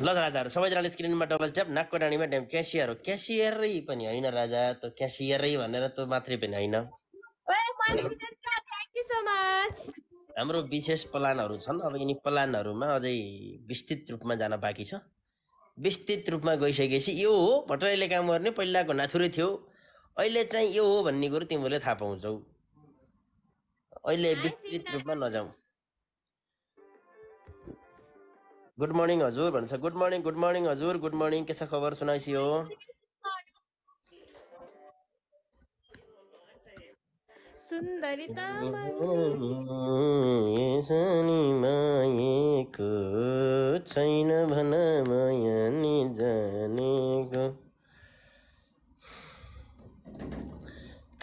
ल त राजाहरू सबैजनाले स्क्रिनमा डबल ट्याप नाकको डाँडीमा ड्याम क्यासियर हो क्यासियरै पनि होइन राजा त क्यासियरै भनेर त मात्रै पनि होइन हाम्रो विशेष प्लानहरू छन् अब यिनी प्लानहरूमा अझै विस्तृत रूपमा जान बाँकी छ विस्तृत रूपमा गइसकेपछि यो हो भट्टराईले काम गर्ने पहिलाको नाथुरै थियो अहिले चाहिँ यो हो भन्ने कुरो तिमीहरूले थाहा पाउँछौ अहिले विस्तृत रूपमा नजाउँ गुड मर्निङ हजुर भन्छ गुड मर्निङ गुड मर्निङ हजुर गुड मर्निङ के छ खबर सुनाइसी हो छैन भन माया नि जानेको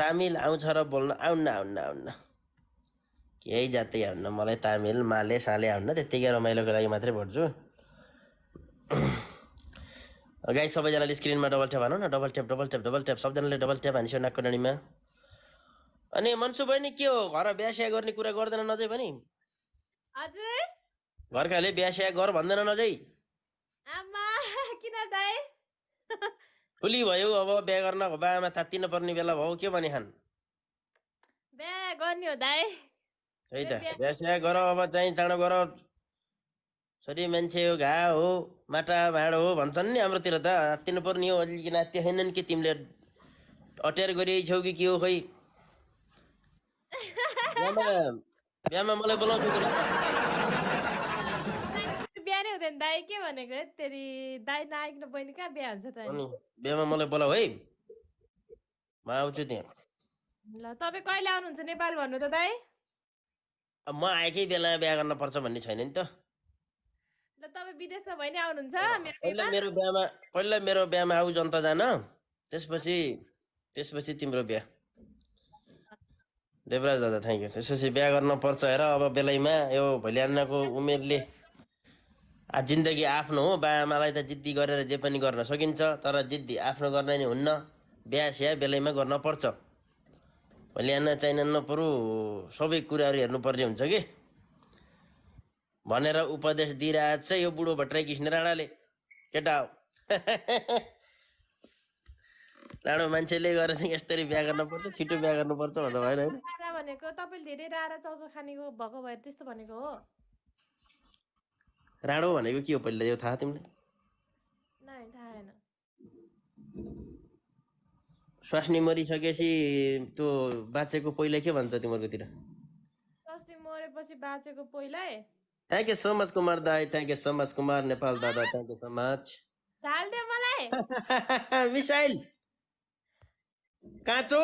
तामिल आउँछ र बोल्न आउन्न आउन्न आउन्न केही जाति हान्न मलाई तामिल माले साले हान्न त्यत्तिकै रमाइलोको लागि मात्रै भट्छु गाई सबैजनाले स्क्रिनमा डबल ट्याप हानौँ न double tap double tap double tap सबजनाले डबल ट्याप हानिसक्यो नाकको नानीमा अनि मन्सु बहिनी के हो घर बिहासिया गर्ने कुरा गर्दैन नजै पनि घरकाले बिहासिया गर भन्दैन नजै ठुली भयो अब बिहा गर्न बाबामा तात्तिन पर्ने बेला भयो के भने खान बिहा गर्ने हो दाई त्यही त व्यवसाय गर अब चाहिँ चाँडो गर छोरी मान्छे हो घा हो माटा भाँडो हो भन्छन् नि हाम्रोतिर त आत्तिनु पर्ने हो अलिकति नात्य छैनन् कि तिमीले अट्यार गरिरहेछौ कि के हो खै बिहामा मलाई बोलाउँछु बिहानै हुँदैन दाई के भनेको त्यही दाई नआइकन बहिनी कहाँ बिहा हुन्छ त बिहामा मलाई बोलाऊ है म आउँछु त्यहाँ ल तपाईँ कहिले आउनुहुन्छ नेपाल भन्नु त दाई म आएकै बेला बिहा गर्न पर्छ भन्ने छैन नि त पहिला मेरो बिहामा पहिला मेरो बिहामा आऊ जनता जान त्यसपछि त्यसपछि तिम्रो बिहा देवराज दादा थ्याङ्क यू त्यसपछि बिहा गर्न पर्छ हेर अब बेलैमा यो भोलिआनाको उमेरले जिन्दगी आफ्नो हो बा आमालाई त जिद्दी गरेर जे पनि गर्न सकिन्छ तर जिद्दी आफ्नो गर्न नि हुन्न बिहा स्या बेलैमा गर्न पर्छ ल्यान चाइना नपरु सबै कुराहरू हेर्नुपर्ने हुन्छ कि भनेर उपदेश दिइरहेको छ यो बुढो भट्टराई कृष्ण राणाले केटा हो मान्छेले गएर चाहिँ यस्तरी बिहा गर्नुपर्छ छिटो बिहा गर्नुपर्छ भनेर भएन होइन भनेको धेरै खानेको भएको भएर भनेको के हो पहिला यो थाहा तिमीलाई थाहा स्वास्नी मरिसकेपछि त्यो बाँचेको पहिला के भन्छ तिमीहरूकोतिर स्वास्नी मरेपछि बाँचेको पहिला thank you so much Kumar दाई thank you so much Kumar Nepal दादा थ्याङ्क यू सो मच ढाल्दियो मलाई मिसाइल काँचो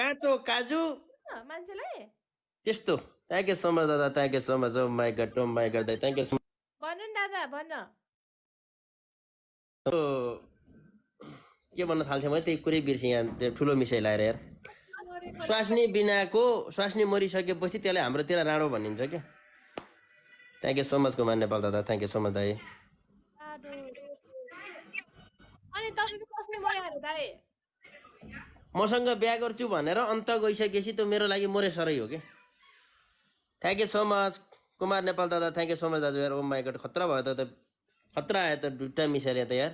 काँचो काजु मान्छेलाई त्यस्तो थ्याङ्क यू सो मच दादा thank you so much oh my god oh my god दाई थ्याङ्क यू सो मच भन्नु दादा भन्न के भन्न थाल्थेँ मैले त्यही कुरै बिर्सेँ यहाँ ठुलो मिसाइ लगाएर यार स्वास्नी बिनाको स्वास्नी मरिसकेपछि त्यसलाई हाम्रोतिर राणो भनिन्छ क्या thank you so much Kumar Nepal दादा थ्याङ्क यू सो मच दाई मसँग बिहा गर्छु भनेर अन्त गइसकेपछि त्यो मेरो लागि मोरे सरै हो कि thank you so much Kumar Nepal दादा थ्याङ्क यू सो मच दाजु यार ओम माई गड खतरा भयो त खतरा आयो त मिसाइल यहाँ त यार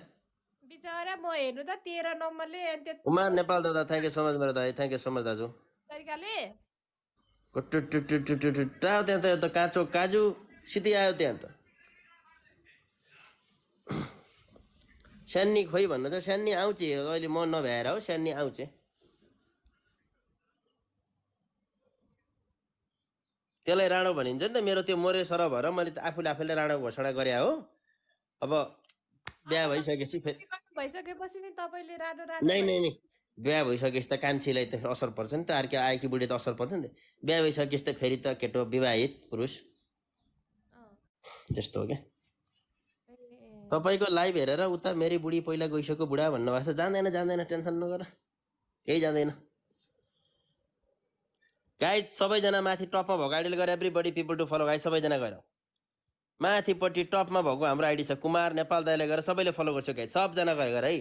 गरे म हेर्नु त तेह्र नम्बरले उमा नेपाल दादा थ्याङ्क यू सो मच मेरो दाई थ्याङ्क यू सो मच दाजु तरिकाले त्यहाँ त यो त काँचो काजु सिधै आयो त्यहाँ त स्यान्नी खोइ भन्नु त स्यान्नी आउँछे अहिले म नभ्याएर हो स्यान्नी आउँछे त्यसलाई राणो भनिन्छ नि त मेरो त्यो मोरे सर भएर मैले त आफूले आफैले राणो घोषणा गरे हो अब बिहा भइसकेपछि फेरि भइसकेपछि नि तपाईँले राडो राडो नै नै नै बिहा भइसकेपछि त कान्छीलाई त असर पर्छ नि त अर्कै आएकी बुढी त असर पर्छ नि त बिहा भइसकेपछि त फेरि त केटो विवाहित पुरुष त्यस्तो हो क्या तपाईँको लाइभ हेरेर उता मेरी बुढी पहिला गइसक्यो बुढा भन्नुभएको छ जाँदैन जाँदैन टेन्सन नगर केही जाँदैन गाई सबैजना माथि टपमा भएको गरेर everybody people to follow guys सबैजना गएर माथिपट्टि टपमा भएको हाम्रो आइडी छ कुमार नेपाल दाइले गएर सबैले फलो गर्छु गाई सबजना गएर गर है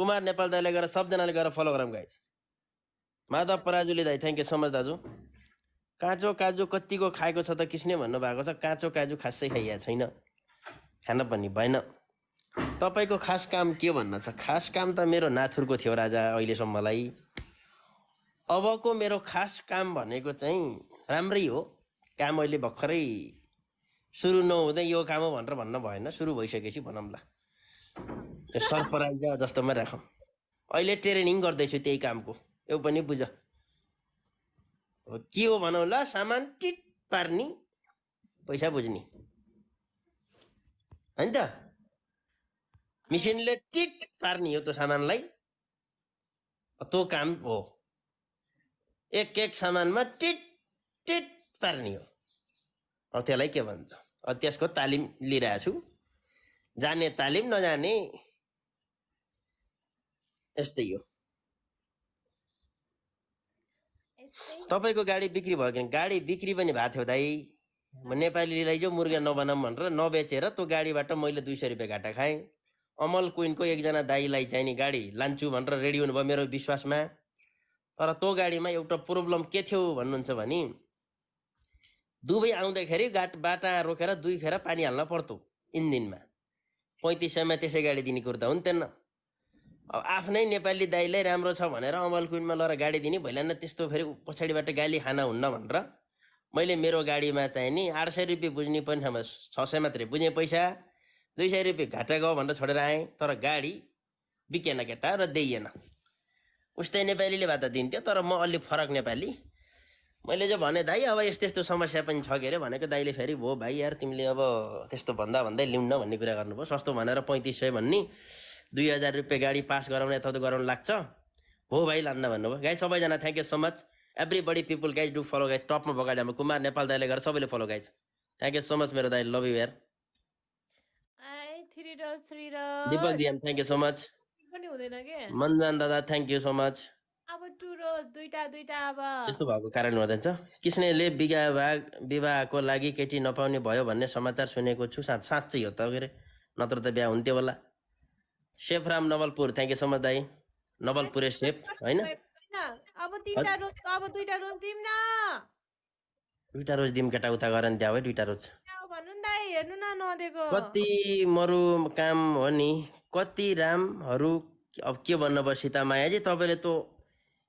कुमार नेपाल दाइले गएर सबजनाले गएर फलो गरौँ गाई माधव पराजुली दाई थ्याङ्क यू सो मच दाजु काँचो काजु कतिको खाएको छ त किस्ने भन्नुभएको छ काँचो काजु खासै खाइया छैन खान पनि भएन तपाईँको खास काम के भन्न छ खास काम त मेरो नाथुरको थियो राजा अहिलेसम्मलाई अबको मेरो खास काम भनेको चाहिँ राम्रै हो काम अहिले भर्खरै सुरु नहुँदै यो काम हो भनेर भन्न भएन सुरु भइसकेपछि भनौँला सरप्राइज जस्तोमा राखौँ अहिले ट्रेनिङ गर्दैछु त्यही कामको यो पनि बुझ के हो भनौँ सामान टिट पार्ने पैसा बुझ्ने होइन त मिसिनले टिट पार्ने हो त्यो सामानलाई त्यो काम हो एक एक सामानमा टिट टिट पार्ने हो अब त्यसलाई के भन्छ त्यसको तालिम लिइरहेको छु जाने तालिम नजाने यस्तै हो तपाईँको गाडी बिक्री भयो कि गाडी बिक्री पनि भएको थियो दाइ म नेपालीलाई जो मुर्गा नबनाऊँ भनेर नबेचेर त्यो गाडीबाट मैले दुई सय रुपियाँ घाटा खाएँ अमल कुइनको एकजना दाईलाई चाहिने गाडी लान्छु भनेर रेडी हुनुभयो मेरो विश्वासमा तर तँ गाडीमा एउटा प्रब्लम के थियो भन्नुहुन्छ भने दुबई आउँदाखेरि गाट बाटा रोकेर दुई फेरा पानी हाल्न पर्थ्यो इन्जिनमा पैँतिस सयमा त्यसै गाडी दिने कुरो त हुन्थेन अब आफ्नै नेपाली दाइलाई राम्रो छ भनेर अमल कुइनमा लगेर गाडी दिने न त्यस्तो फेरि पछाडिबाट गाली खाना हुन्न भनेर मैले मेरो गाडीमा चाहिँ नि आठ सय रुपियाँ बुझ्ने पनि ठाउँमा छ सय मात्रै बुझेँ पैसा दुई सय रुपियाँ घाटा गयो भनेर छोडेर आएँ तर गाडी बिकेन केटा र दिइएन उस्तै नेपालीले त दिन्थ्यो तर म अलि फरक नेपाली मैले चाहिँ भने दाइ अब यस्तो यस्तो समस्या पनि छ के अरे भनेको दाइले फेरि भयो भाइ यार तिमीले अब त्यस्तो भन्दा भन्दै लिउँ न भन्ने कुरा गर्नुभयो सस्तो भनेर पैँतिस सय भन्ने दुई हजार रुपियाँ गाडी पास गराउने यता गराउनु लाग्छ हो भाइ लान्न भन्नुभयो गाई सबैजना thank you so much everybody people guys do follow guys टपमा पगाडे हाम्रो कुमार नेपाल दाइले गरेर सबैले follow guys thank you so much मेरो दाइ लभ यु यार Deepak Diyam thank you so much Manjan दादा थ्याङ्क यू सो मच दुईटा दुईटा अब त्यस्तो भएको कारण हुँदैन कृष्णले विवाह विवाहको लागि केटी नपाउने भयो भन्ने समाचार सुनेको छु सा साँच्चै हो त के अरे नत्र त बिहा हुन्थ्यो होला Ram Nawalpur thank you so much दाई नवलपुरे सेफ होइन अब तिनटा रोज अब दुईटा रोज दिउँ न दुईटा रोज दिम केटा उता गएर नि है दुईटा रोज दाई हेर्नु न कति मरु काम हो नि कति रामहरू अब के भन्नुभयो सीता मायाजी तपाईँले त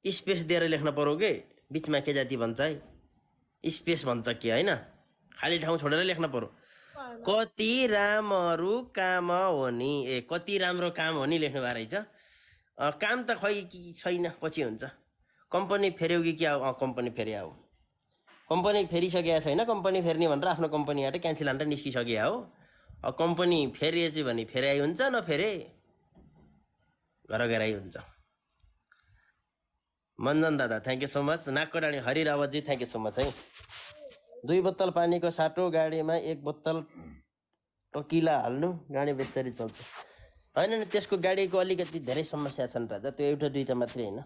स्पेस दिएर लेख्न पऱ्यो के बिचमा के जाति भन्छ है स्पेस भन्छ के होइन खाली ठाउँ छोडेर लेख्न पऱ्यो कति रामहरू काम हो नि ए कति राम्रो काम हो नि लेख्नु भएको रहेछ काम त खै कि छैन पछि हुन्छ कम्पनी फेऱ्यौ कि क्या कम्पनी फेरि हो कम्पनी फेरिसकेको छैन कम्पनी फेर्ने भनेर आफ्नो कम्पनीबाट क्यान्सल हान्दा निस्किसकेको हो कम्पनी फेरिएछ भने फेरि हुन्छ नफेरे घर गएर हुन्छ मन्जन दादा thank you so much Nakdandi Hari रावतजी थ्याङ्क यू सो मच है दुई बोतल पानीको साटो गाडीमा एक बोतल टकिला हाल्नु गाडी बेचरी चल्छ होइन नि त्यसको गाडीको अलिकति धेरै समस्या छन् राजा त्यो एउटा दुईवटा मात्रै होइन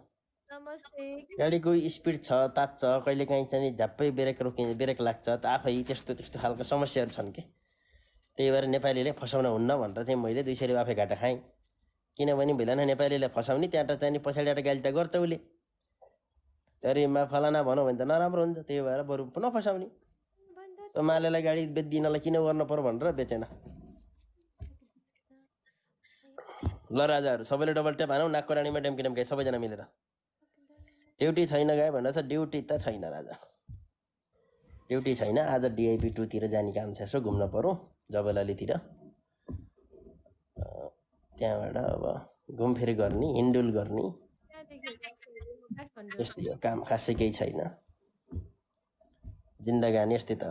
गाडीको स्पिड छ तात छ कहिले काहीँ चाहिँ झ्याप्पै ब्रेक रोकिन्छ ब्रेक लाग्छ त आफै त्यस्तो त्यस्तो खालको समस्याहरू छन् कि त्यही भएर नेपालीले फसाउन हुन्न भनेर चाहिँ मैले दुई सय आफै घाटा खाएँ किनभने भइला नेपालीले नेपालीलाई फसाउने त्यहाँबाट चाहिँ पछाडिबाट गाली त गर्छ उसले अरे फलाना भनौँ भने त नराम्रो हुन्छ त्यही भएर बरु नफसाउने त मालेलाई गाडी दिनलाई किन गर्नु पर्यो भनेर बेचेन ल राजाहरू सबैले डबल ट्याप हानौँ नाकको रानीमा ड्याम्की ड्याम्की सबैजना मिलेर ड्युटी छैन गाई भनेर छ ड्युटी त छैन राजा ड्युटी छैन आज डिआइपी टूतिर जाने काम छ यसो घुम्न पऱ्यो जबलालीतिर त्यहाँबाट अब घुमफिर गर्ने हिन्डुल गर्ने यस्तै काम खासै केही छैन जिन्दगानी यस्तै त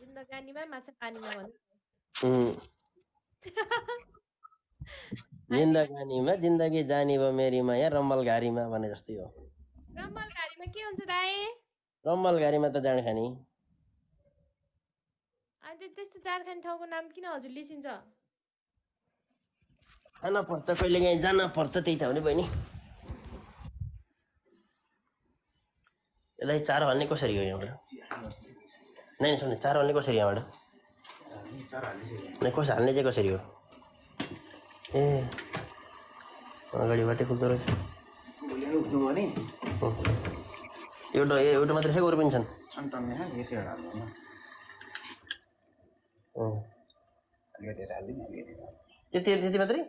जिन्दगानीमा माछा पानीमा जिन्दगानीमा जिन्दगी जानी भयो मेरीमा या रम्बल घारीमा भने जस्तै हो रम्बल घारीमा के हुन्छ दाइ रम्बल घारीमा त जाँड खाने अनि त्यस्तो जाँड खाने ठाउँको नाम किन हजुर लिसिन्छ खान पर्छ कहिले काहीँ जान पर्छ त्यही त हो नि बहिनी यसलाई चार हाल्ने कसरी हो यहाँबाट नै सुन्नु चार हाल्ने कसरी यहाँबाट नै कस हाल्ने चाहिँ कसरी हो ए अगाडिबाटै कुद्दो रहेछ एउटा ए एउटा मात्रै छ पनि छन् त्यति त्यति मात्रै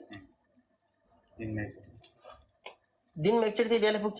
दिनमा एकचोटि त्यति पुग्छ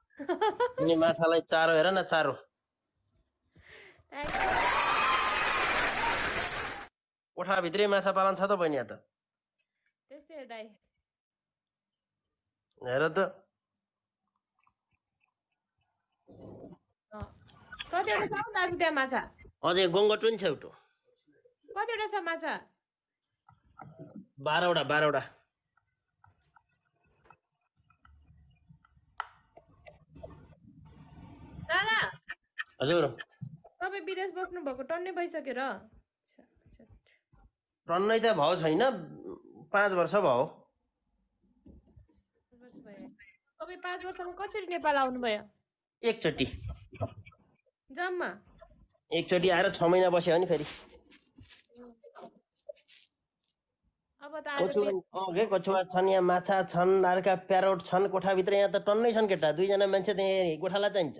अनि माछालाई चारो हेर न चारो कोठाभित्रै माछा पालन छ त बहिनी यहाँ त हेर त अझै छ दादा हजुर तपाईँ विदेश बस्नु भएको टन्नै भइसक्यो र टन्नै त भयो छैन पाँच वर्ष भयो तपाईँ पाँच वर्षमा कसरी नेपाल आउनुभयो एकचोटि जम्मा एकचोटि आएर छ महिना बस्यो नि फेरि कछुवा छन् यहाँ माछा छन् अर्का प्यारोट छन् कोठाभित्र यहाँ त टन्नै छन् केटा दुईजना मान्छे त्यहाँ गोठाला चाहिन्छ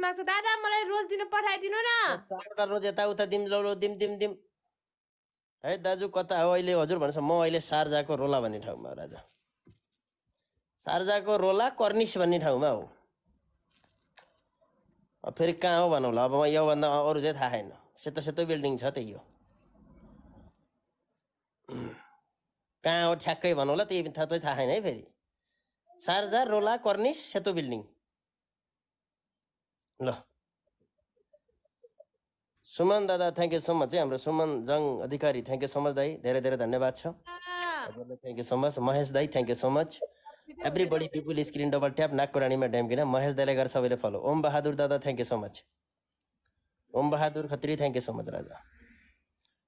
माग्छ दादा मलाई रोज दिन पठाइदिनु न चारवटा रोज यताउता दिम लो दिम दिम दिम है दाजु कता हो अहिले हजुर भनेछ म अहिले सारजाको रोला भन्ने ठाउँमा राजा सारजाको रोला कर्निस भन्ने ठाउँमा हो फेरि कहाँ हो भनौँ ल अब म योभन्दा अरू चाहिँ थाहा छैन सेतो सेतो बिल्डिङ छ त्यही हो कहाँ हो ठ्याक्कै भनौँ ल त्यही थाहा छैन है फेरि सारजा रोला कर्निस सेतो बिल्डिङ ल सुमन दादा थ्याङ्क यू सो मच है हाम्रो Suman Jang Adhikari thank you so much दाई धेरै धेरै धन्यवाद छ thank you so much Mahesh दाई thank you so much everybody people screen double tap नाकको रानीमा ड्याम्किन महेश दाईलाई गरेर सबैले फलो ओम बहादुर दादा thank you so much Om Bahadur Khatri thank you so much Raja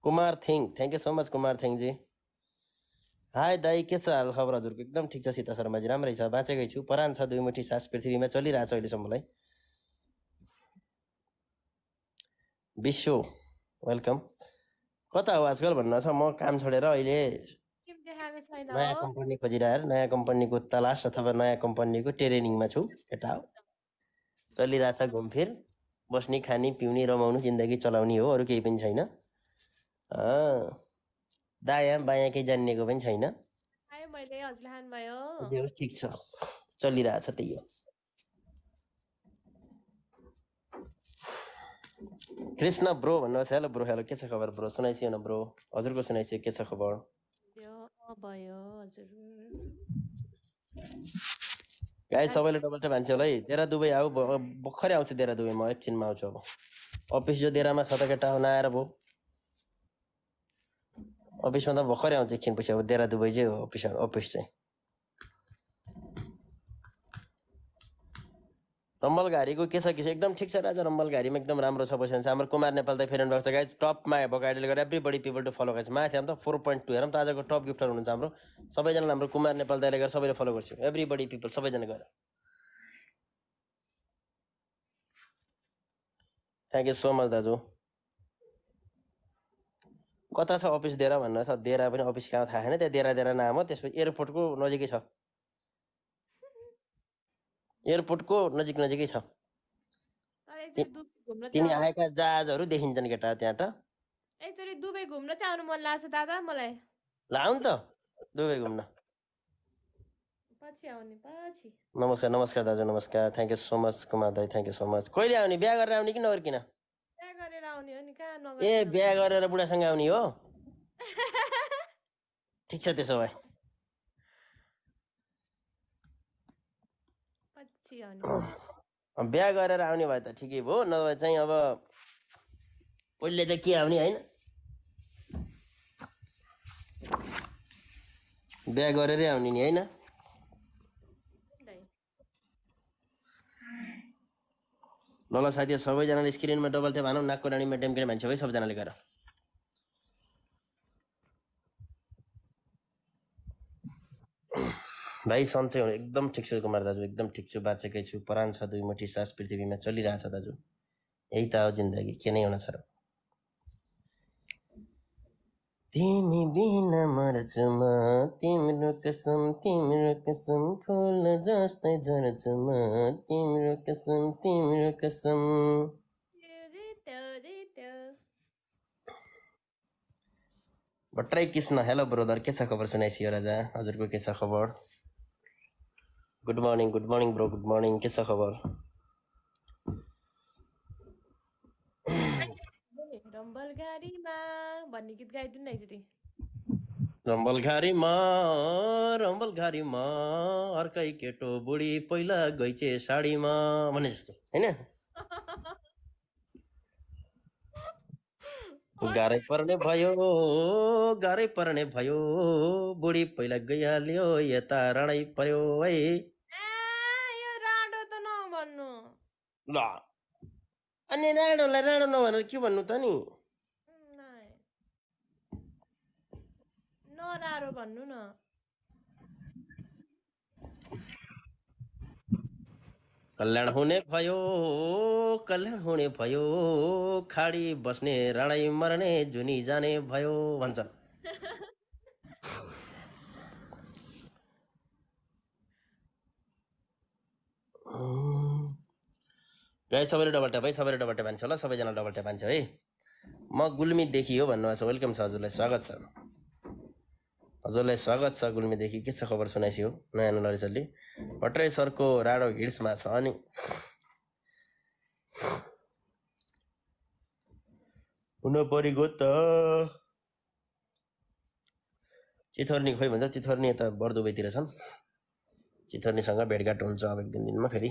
Kumar Thing thank you so much Kumar थिङजी हाई दाई के छ हाल खबर हजुरको एकदम ठिक छ सीता शर्माजी राम्रै छ बाँचेकै छु परान छ दुई मुठी सास पृथ्वीमा चलिरहेछ अहिलेसम्मलाई विश्व वेलकम कता हो आजकल भन्नु छ म काम छोडेर अहिले नयाँ कम्पनी खोजिरहेर नयाँ कम्पनीको तलास अथवा नयाँ कम्पनीको ट्रेनिङमा छु केटा हो चलिरहेछ घुमफिर बस्ने खाने पिउने रमाउनु जिन्दगी चलाउने हो अरू केही पनि छैन दायाँ बायाँ केही जान्नेको पनि छैन ठिक छ चलिरहेछ त्यही हो कृष्ण ब्रो भन्नुहोस् हेलो ब्रो हेलो के छ खबर ब्रो सुनाइसियो न ब्रो हजुरको सुनाइसियो के छ खबर गाई सबैले डबल ट्याप हान्छ होला है देरा दुबई आऊ भर्खरै आउँछु देरा दुबई म एकछिनमा आउँछु अब अफिस जो देरामा छ त केटा नआएर भयो अफिसमा त भर्खरै आउँछु एकछिन पछि अब देरा दुबई चाहिँ हो अफिस अफिस चाहिँ रम्बल घारीको के छ के छ एकदम ठिक छ राजा रम्बल घारीमा एकदम राम्रो छ पैसा हाम्रो कुमार नेपाल त फेरि भएको छ गाइज टपमा भएको गाडीले गर्दा everybody people to follow गर्छ माथि हाम्रो त फोर पोइन्ट टू हेरौँ त आजको टप गिफ्टर हुनुहुन्छ हाम्रो सबैजना हाम्रो कुमार नेपाल दाइले गरेर सबैले फलो गर्छु एभ्री बडी पिपल सबैजना गएर थ्याङ्क यू सो मच दाजु कता छ अफिस डेरा भन्नु छ पनि अफिस कहाँ थाहा छैन त्यहाँ डेरा डेरा नाम हो त्यसपछि एयरपोर्टको नजिकै छ एयरपोर्टको नजिक नजिकै छ तिनी आएका जहाजहरू देखिन्छन् केटा त्यहाँ त दुबई घुम्न चाहनु मन लाग्छ दादा मलाई ल त दुबई घुम्न पछि आउने पछि नमस्कार नमस्कार दाजु नमस्कार thank you so much Kumar दाई थ्याङ्क यू सो मच कहिले आउने बिहा गरेर आउने कि नगरिकन गरेर आउने हो नि नगर ए बिहा गरेर बुढासँग आउने हो ठिक छ त्यसो भए बिहा गरेर आउने भए त ठिकै भयो नभए चाहिँ अब पहिले त के आउने होइन बिहा गरेरै आउने नि होइन ल ल साथी सबैजनाले स्क्रिनमा डबल थियो भनौँ नाकको रानीमा डेम्किने मान्छे है सबैजनाले गएर भाइ सन्चै हुनु एकदम ठिक छु कुमार दाजु एकदम ठिक छु बाँचेकै छु परान छ दुई मुठी सास पृथ्वीमा चलिरहेछ दाजु यही त हो जिन्दगी के नै हुन छ र तिमी बिन मर्छु म तिम्रो कसम तिम्रो कसम फुल जस्तै झर्छु म तिम्रो कसम तिम्रो कसम भट्टराई कृष्ण हेलो ब्रोदर के छ खबर सुनाइसियो राजा हजुरको के छ खबर good morning good morning bro good morning के छ खबर रम्बल भन्ने गीत गाइदिनु न एकचोटि रम्बल घारीमा रम्बल घारीमा अर्कै केटो बुढी पहिला गइचे साडीमा भने जस्तो होइन गाह्रै पर्ने भयो गाह्रै पर्ने भयो बुढी पहिला गइहाल्यो यता राणै पर्यो है ल अनि राणोलाई राणो नभनेर के भन्नु त नि नराम्रो भन्नु न कल्याण हुने भयो कल्याण हुने भयो खाडी बस्ने राडै मर्ने जुनी जाने भयो भन्छन् गाई सबैले डबल ट्याप है सबैले डबल ट्याप मान्छे होला सबैजना डबल ट्याप मान्छ है म गुल्मी देखियो भन्नुभएको छ वेलकम छ हजुरलाई स्वागत छ हजुरलाई स्वागत छ गुल्मीदेखि के छ खबर सुनाइसक्यो नयाँ लरिसरले भट्टराई सरको राडो हिड्समा छ अनि हुन परेको त चिथर्नी खोइ भन्छ चिथर्नी यता बरदुबईतिर छन् चिथर्नीसँग भेटघाट हुन्छ अब एक दिन दिनमा फेरि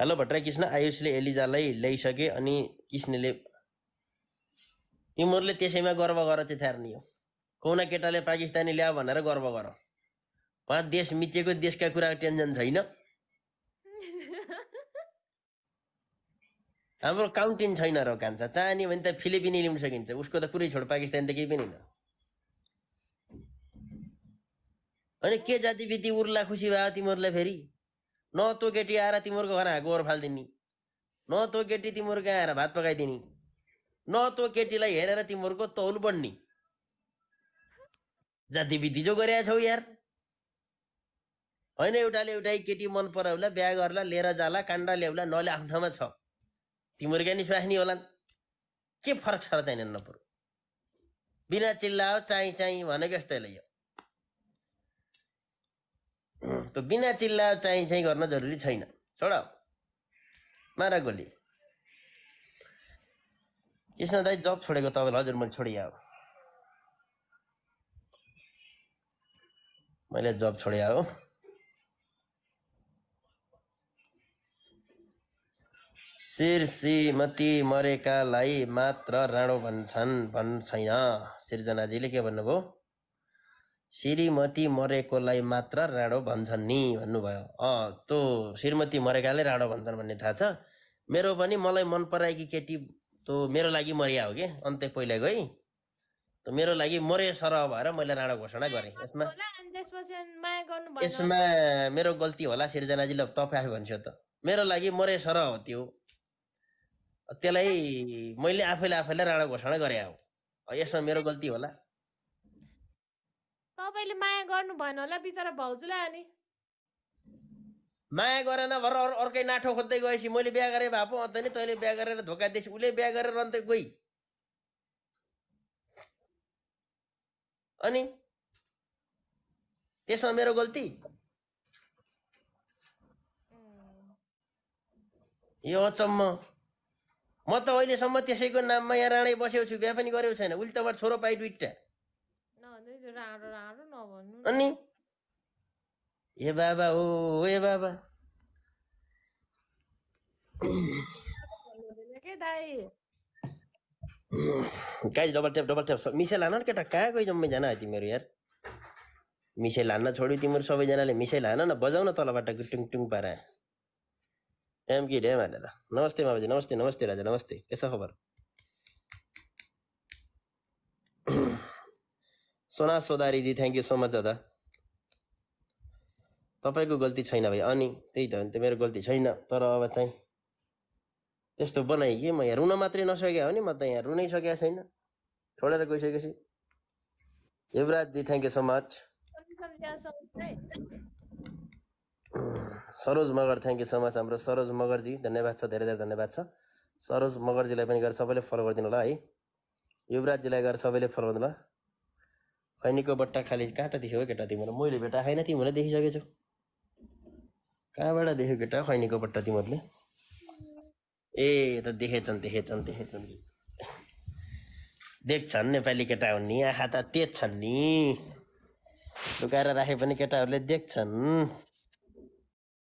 हेलो भट्टराई कृष्ण आयुषले एलिजालाई ल्याइसके अनि कृष्णले तिमीहरूले त्यसैमा गर्व गर त्यथार्ने हो कौना केटाले पाकिस्तानी ल्यायो भनेर गर्व गर उहाँ देश मिचेको देशका कुराको टेन्सन छैन हाम्रो काउन्टिन छैन र कान्छा चाहने भने त फिलिपिनी लिन सकिन्छ उसको त कुरै छोड पाकिस्तान त केही पनि होइन अनि के जातिविधि उर्ला खुसी भयो तिमीहरूलाई फेरि न तो केटी आएर तिमीहरूको घर गोबर फालिदिने न तो केटी तिमीहरूको आएर भात पकाइदिने न तो केटीलाई हेरेर तिमीहरूको तौल बन्ने जातिविधि जो गरेका छौ यार होइन एउटाले एउटै केटी मन पराउला बिहा गर्ला लिएर जाला काण्ड ल्याउला नले आफ्नो ठाउँमा छ तिमीहरू क्या निस्वास्नी होलान् के फरक छ र त्यहाँनिर नपरो बिना चिल्लाओ चाहिँ चाहिँ भनेको जस्तैले यो त बिना चिल्ला चाहिँ चाहिँ गर्न जरुरी छैन छोड मारा गोली कृष्ण दाई जब छोडेको तपाईँलाई हजुर मैले छोडिया मैले जब छोडे हो श्रीमती मरेकालाई मात्र राणो भन्छन् भन् छैन सिर्जनाजीले के भन्नुभयो श्रीमती मरेकोलाई मात्र राणो भन्छन् नि भन्नुभयो अँ त्यो श्रीमती मरेकाले राणो भन्छन् भन्ने थाहा छ मेरो पनि मलाई मन पराएकी केटी त्यो मेरो लागि मरिया हो कि अन्त्य पहिला त मेरो लागि मरे सरह भएर मैले राणो घोषणा गरेँ यसमा यसमा मेरो गल्ती होला सिर्जनाजीले ल तपाईँ भन्छु त मेरो लागि मरे सर हो त्यो त्यसलाई मैले आफैले आफैले राणा घोषणा गरे हो यसमा मेरो गल्ती होला तपाईँले माया गर्नु भएन होला बिचरा भाउजूलाई अनि माया गरेन भएर अर्कै नाठो खोज्दै गएपछि मैले बिहा गरेँ भए पो अन्त नि तैँले बिहा गरेर धोका दिएपछि उसले बिहा गरेर अन्त गई अनि त्यसमा मेरो गल्ती यो अचम्म म त अहिलेसम्म त्यसैको नाममा यहाँ राणै बसेको छु बिहा पनि गरेको छैन उसले तपाईँहरू छोरो पाइ दुइटा अनि ए बाबा हो ए बाबा guys double tap double tap मिसेल लान केटा कहाँ गइ जम्मै जान तिमीहरू यार मिसाइल हान्न छोड्यो तिमीहरू सबैजनाले मिसाइल हान न बजाउन तलबाट टुङ टुङ पारा एम कि ड्याम हालेर नमस्ते बाबाजी नमस्ते नमस्ते राजा नमस्ते के खबर सोना सोदारीजी थ्याङ्क यू सो मच दादा तपाईँको गल्ती छैन भाइ अनि त्यही त भने त मेरो गल्ती छैन तर अब चाहिँ त्यस्तो बनाएँ कि म यहाँ रुन मात्रै नसकेँ हो नि म त यहाँ रुनै सकेको छैन छोडेर गइसकेपछि युवराजजी thank you so much Saroj Magar thank you so much हाम्रो सरोज मगरजी धन्यवाद छ धेरै धेरै धन्यवाद छ सरोज मगरजीलाई पनि गएर सबैले फलो गरिदिनु होला है युवराजजीलाई गएर सबैले फलो गर्नु होला खैनीको बट्टा खाली काँटा देख्यो केटा तिमीहरू मैले भेटा होइन तिमीहरूलाई छु कहाँबाट देख्यो केटा खैनीको बट्टा तिमीहरूले ए त देखेछन् देखेछन् देखेछन् देख्छन् नेपाली केटा हुन् नि आँखा त तेज छन् नि लुकाएर राखे पनि केटाहरूले देख्छन्